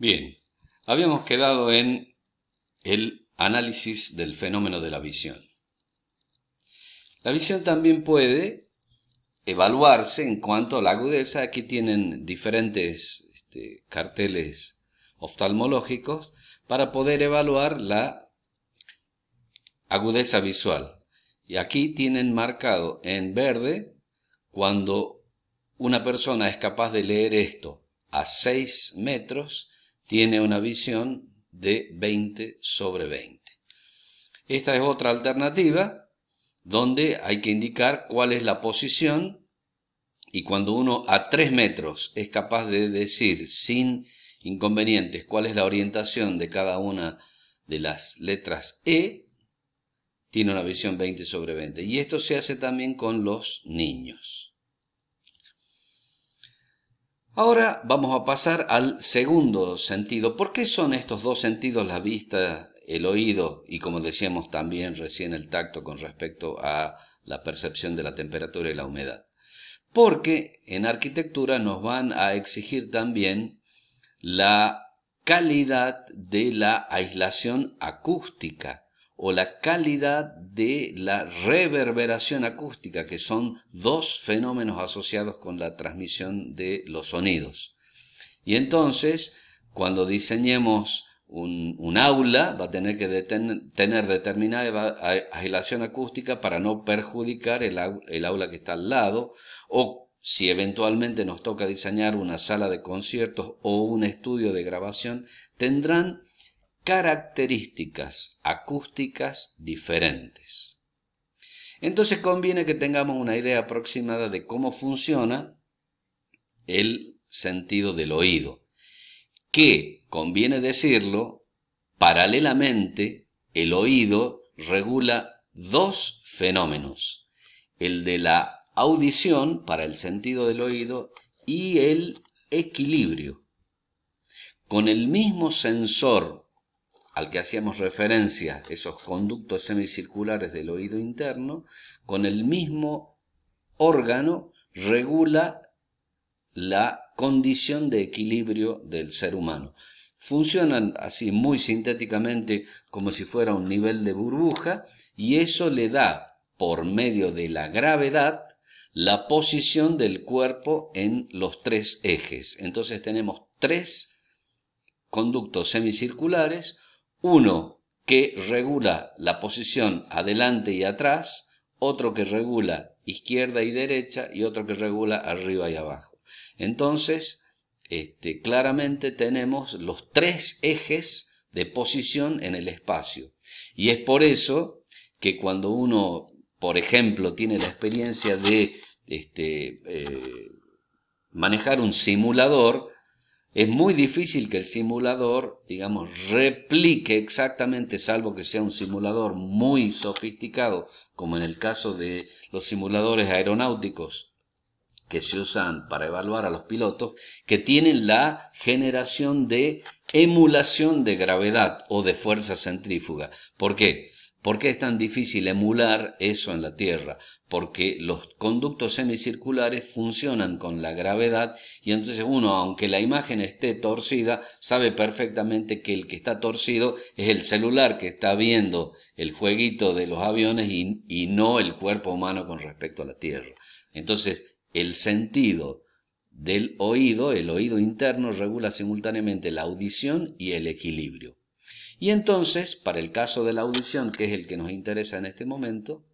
Bien, habíamos quedado en el análisis del fenómeno de la visión. La visión también puede evaluarse en cuanto a la agudeza. Aquí tienen diferentes este, carteles oftalmológicos para poder evaluar la agudeza visual. Y aquí tienen marcado en verde cuando una persona es capaz de leer esto a 6 metros tiene una visión de 20 sobre 20. Esta es otra alternativa donde hay que indicar cuál es la posición y cuando uno a 3 metros es capaz de decir sin inconvenientes cuál es la orientación de cada una de las letras E, tiene una visión 20 sobre 20. Y esto se hace también con los niños. Ahora vamos a pasar al segundo sentido. ¿Por qué son estos dos sentidos, la vista, el oído y como decíamos también recién el tacto con respecto a la percepción de la temperatura y la humedad? Porque en arquitectura nos van a exigir también la calidad de la aislación acústica o la calidad de la reverberación acústica, que son dos fenómenos asociados con la transmisión de los sonidos. Y entonces, cuando diseñemos un, aula, va a tener que tener determinada agilación acústica para no perjudicar el aula que está al lado, o si eventualmente nos toca diseñar una sala de conciertos o un estudio de grabación, tendrán características acústicas diferentes. Entonces conviene que tengamos una idea aproximada de cómo funciona el sentido del oído, que, conviene decirlo, paralelamente el oído regula dos fenómenos, el de la audición para el sentido del oído y el equilibrio. Con el mismo sensor al que hacíamos referencia, esos conductos semicirculares del oído interno, con el mismo órgano regula la condición de equilibrio del ser humano. Funcionan así muy sintéticamente como si fuera un nivel de burbuja y eso le da, por medio de la gravedad, la posición del cuerpo en los tres ejes. Entonces tenemos tres conductos semicirculares, uno que regula la posición adelante y atrás, otro que regula izquierda y derecha y otro que regula arriba y abajo. Entonces, este, claramente tenemos los tres ejes de posición en el espacio. Y es por eso que cuando uno, por ejemplo, tiene la experiencia de este, eh, manejar un simulador, es muy difícil que el simulador, digamos, replique exactamente, salvo que sea un simulador muy sofisticado, como en el caso de los simuladores aeronáuticos que se usan para evaluar a los pilotos, que tienen la generación de emulación de gravedad o de fuerza centrífuga. ¿Por qué? ¿Por qué es tan difícil emular eso en la Tierra? Porque los conductos semicirculares funcionan con la gravedad y entonces uno, aunque la imagen esté torcida, sabe perfectamente que el que está torcido es el celular que está viendo el jueguito de los aviones y, y no el cuerpo humano con respecto a la Tierra. Entonces, el sentido del oído, el oído interno regula simultáneamente la audición y el equilibrio. Y entonces, para el caso de la audición, que es el que nos interesa en este momento,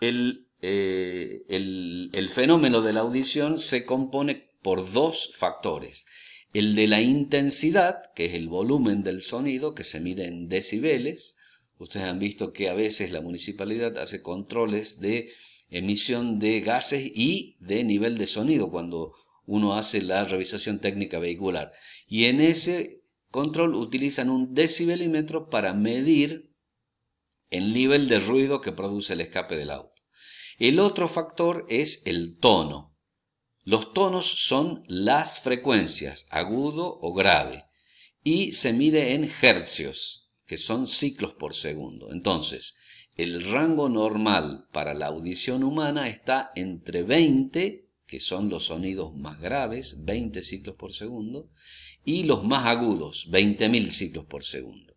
eh, el, el fenómeno de la audición se compone por dos factores. El de la intensidad, que es el volumen del sonido, que se mide en decibeles. Ustedes han visto que a veces la municipalidad hace controles de emisión de gases y de nivel de sonido cuando uno hace la revisación técnica vehicular. Y en ese control utilizan un decibelímetro para medir el nivel de ruido que produce el escape del auto. El otro factor es el tono. Los tonos son las frecuencias, agudo o grave, y se mide en hercios, que son ciclos por segundo. Entonces, el rango normal para la audición humana está entre 20, que son los sonidos más graves, 20 ciclos por segundo, y los más agudos, 20.000 ciclos por segundo.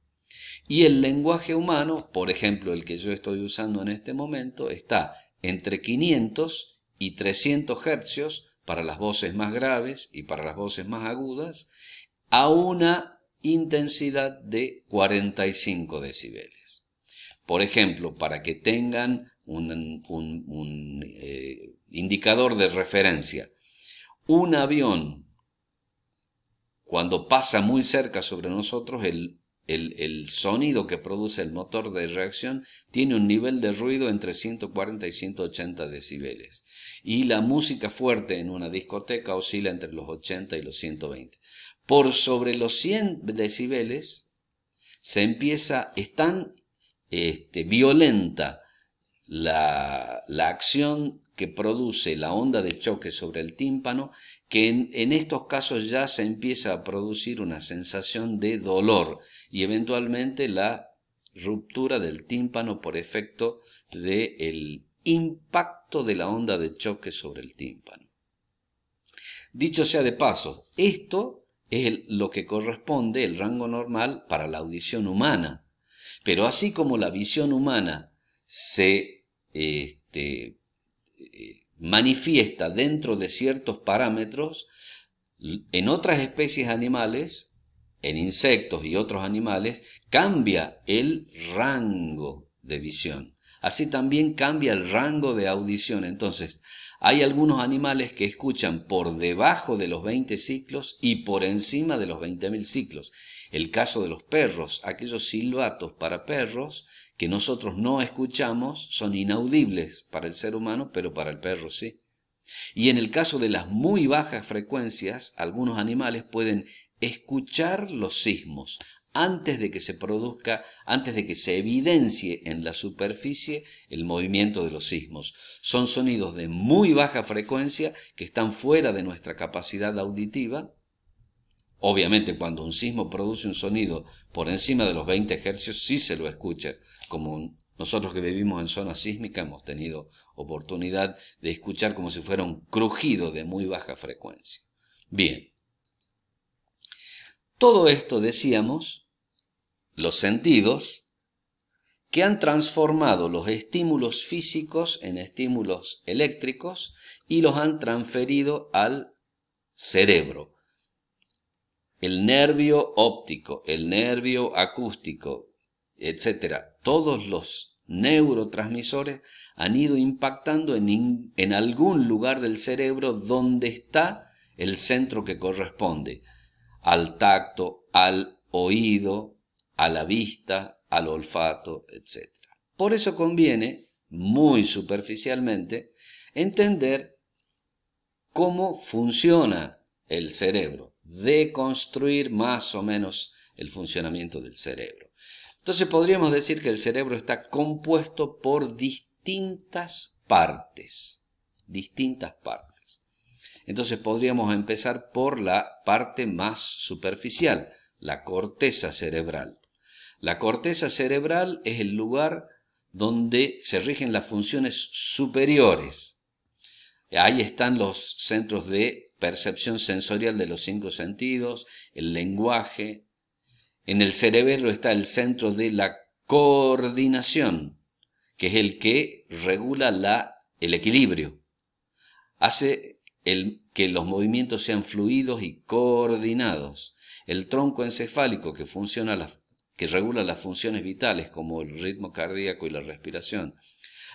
Y el lenguaje humano, por ejemplo, el que yo estoy usando en este momento, está entre 500 y 300 hercios para las voces más graves y para las voces más agudas, a una intensidad de 45 decibeles. Por ejemplo, para que tengan un, eh, indicador de referencia, un avión, cuando pasa muy cerca sobre nosotros, el, el sonido que produce el motor de reacción tiene un nivel de ruido entre 140 y 180 decibeles. Y la música fuerte en una discoteca oscila entre los 80 y los 120. Por sobre los 100 decibeles, se empieza, están este, violenta la, la, acción que produce la onda de choque sobre el tímpano, que en, estos casos ya se empieza a producir una sensación de dolor y eventualmente la ruptura del tímpano por efecto del impacto de la onda de choque sobre el tímpano. Dicho sea de paso, esto es lo que corresponde el rango normal para la audición humana. Pero así como la visión humana se este, eh, manifiesta dentro de ciertos parámetros, en otras especies animales, en insectos y otros animales, cambia el rango de visión. Así también cambia el rango de audición. Entonces, hay algunos animales que escuchan por debajo de los 20 ciclos y por encima de los 20.000 ciclos. El caso de los perros, aquellos silbatos para perros que nosotros no escuchamos, son inaudibles para el ser humano, pero para el perro sí. Y en el caso de las muy bajas frecuencias, algunos animales pueden escuchar los sismos antes de que se produzca, antes de que se evidencie en la superficie el movimiento de los sismos. Son sonidos de muy baja frecuencia que están fuera de nuestra capacidad auditiva Obviamente, cuando un sismo produce un sonido por encima de los 20 Hz, sí se lo escucha, como nosotros que vivimos en zona sísmica hemos tenido oportunidad de escuchar como si fuera un crujido de muy baja frecuencia. Bien, todo esto decíamos, los sentidos, que han transformado los estímulos físicos en estímulos eléctricos y los han transferido al cerebro el nervio óptico, el nervio acústico, etcétera, todos los neurotransmisores han ido impactando en, en algún lugar del cerebro donde está el centro que corresponde al tacto, al oído, a la vista, al olfato, etc. Por eso conviene, muy superficialmente, entender cómo funciona el cerebro. De construir más o menos el funcionamiento del cerebro. Entonces podríamos decir que el cerebro está compuesto por distintas partes, distintas partes. Entonces podríamos empezar por la parte más superficial, la corteza cerebral. La corteza cerebral es el lugar donde se rigen las funciones superiores. Ahí están los centros de percepción sensorial de los cinco sentidos, el lenguaje. En el cerebro está el centro de la coordinación, que es el que regula el equilibrio. Hace que los movimientos sean fluidos y coordinados. El tronco encefálico que, funciona regula las funciones vitales como el ritmo cardíaco y la respiración.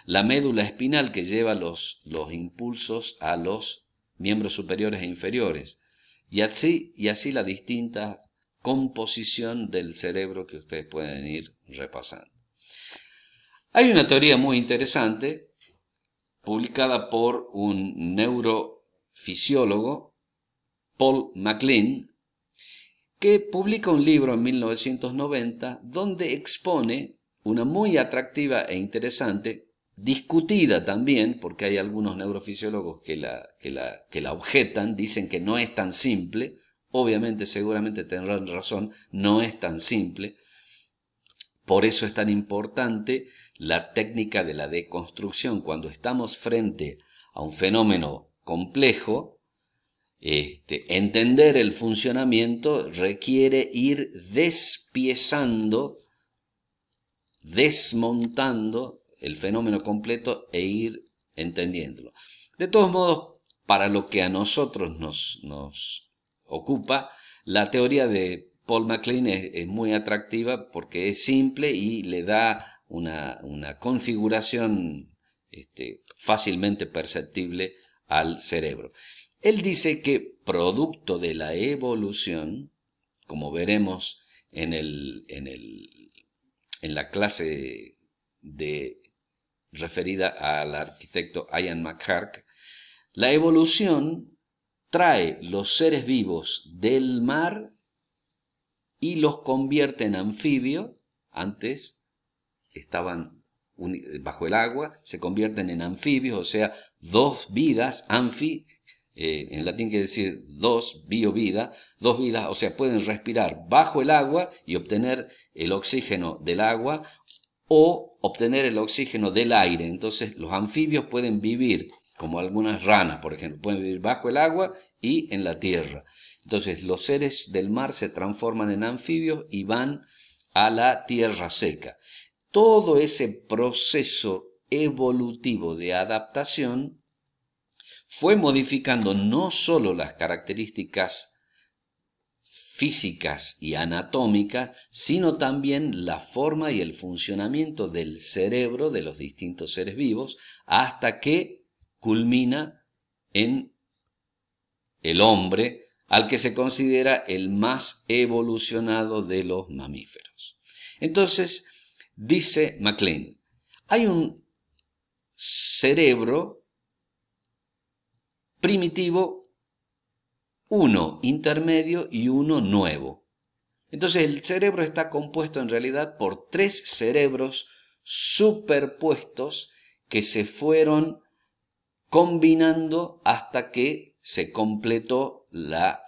La médula espinal que lleva los, los impulsos a los miembros superiores e inferiores, y así, y así la distinta composición del cerebro que ustedes pueden ir repasando. Hay una teoría muy interesante publicada por un neurofisiólogo, Paul MacLean, que publica un libro en 1990 donde expone una muy atractiva e interesante discutida también, porque hay algunos neurofisiólogos que la, que la, objetan, dicen que no es tan simple, obviamente seguramente tendrán razón, no es tan simple, por eso es tan importante la técnica de la deconstrucción, cuando estamos frente a un fenómeno complejo, este, entender el funcionamiento requiere ir despiezando, desmontando el fenómeno completo e ir entendiéndolo. De todos modos, para lo que a nosotros nos, ocupa, la teoría de Paul MacLean es, muy atractiva porque es simple y le da una, configuración este, fácilmente perceptible al cerebro. Él dice que producto de la evolución, como veremos en, en, el, en la clase de referida al arquitecto Ian McHark, la evolución trae los seres vivos del mar y los convierte en anfibios, antes estaban bajo el agua, se convierten en anfibios, o sea, dos vidas, anfi, eh, en latín quiere decir dos, biovida, dos vidas, o sea, pueden respirar bajo el agua y obtener el oxígeno del agua o obtener el oxígeno del aire. Entonces los anfibios pueden vivir, como algunas ranas, por ejemplo, pueden vivir bajo el agua y en la tierra. Entonces los seres del mar se transforman en anfibios y van a la tierra seca. Todo ese proceso evolutivo de adaptación fue modificando no solo las características físicas y anatómicas, sino también la forma y el funcionamiento del cerebro de los distintos seres vivos, hasta que culmina en el hombre, al que se considera el más evolucionado de los mamíferos. Entonces, dice MacLean, hay un cerebro primitivo uno intermedio y uno nuevo. Entonces el cerebro está compuesto en realidad por tres cerebros superpuestos que se fueron combinando hasta que se completó la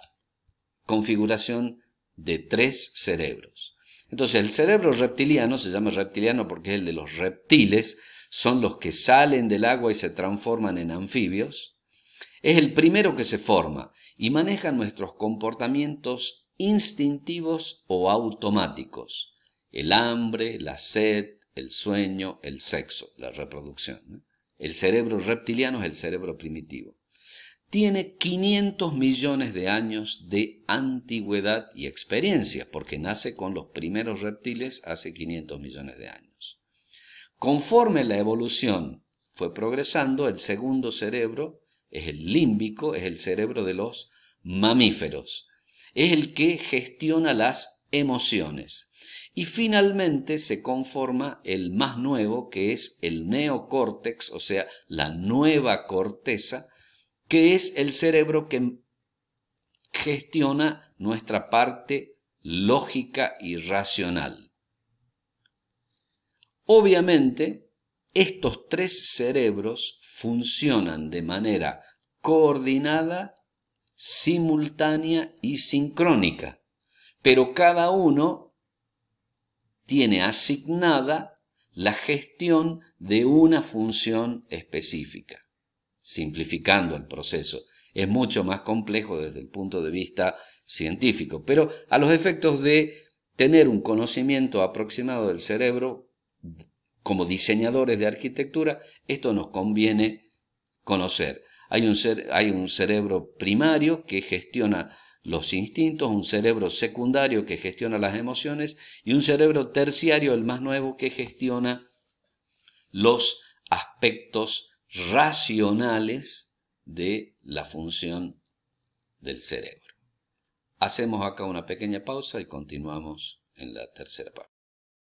configuración de tres cerebros. Entonces el cerebro reptiliano, se llama reptiliano porque es el de los reptiles, son los que salen del agua y se transforman en anfibios. Es el primero que se forma y maneja nuestros comportamientos instintivos o automáticos. El hambre, la sed, el sueño, el sexo, la reproducción. El cerebro reptiliano es el cerebro primitivo. Tiene 500 millones de años de antigüedad y experiencia, porque nace con los primeros reptiles hace 500 millones de años. Conforme la evolución fue progresando, el segundo cerebro es el límbico, es el cerebro de los mamíferos. Es el que gestiona las emociones. Y finalmente se conforma el más nuevo, que es el neocórtex, o sea, la nueva corteza, que es el cerebro que gestiona nuestra parte lógica y racional. Obviamente, estos tres cerebros funcionan de manera coordinada, simultánea y sincrónica, pero cada uno tiene asignada la gestión de una función específica, simplificando el proceso. Es mucho más complejo desde el punto de vista científico, pero a los efectos de tener un conocimiento aproximado del cerebro como diseñadores de arquitectura, esto nos conviene conocer. Hay un, cerebro primario que gestiona los instintos, un cerebro secundario que gestiona las emociones y un cerebro terciario, el más nuevo, que gestiona los aspectos racionales de la función del cerebro. Hacemos acá una pequeña pausa y continuamos en la tercera parte.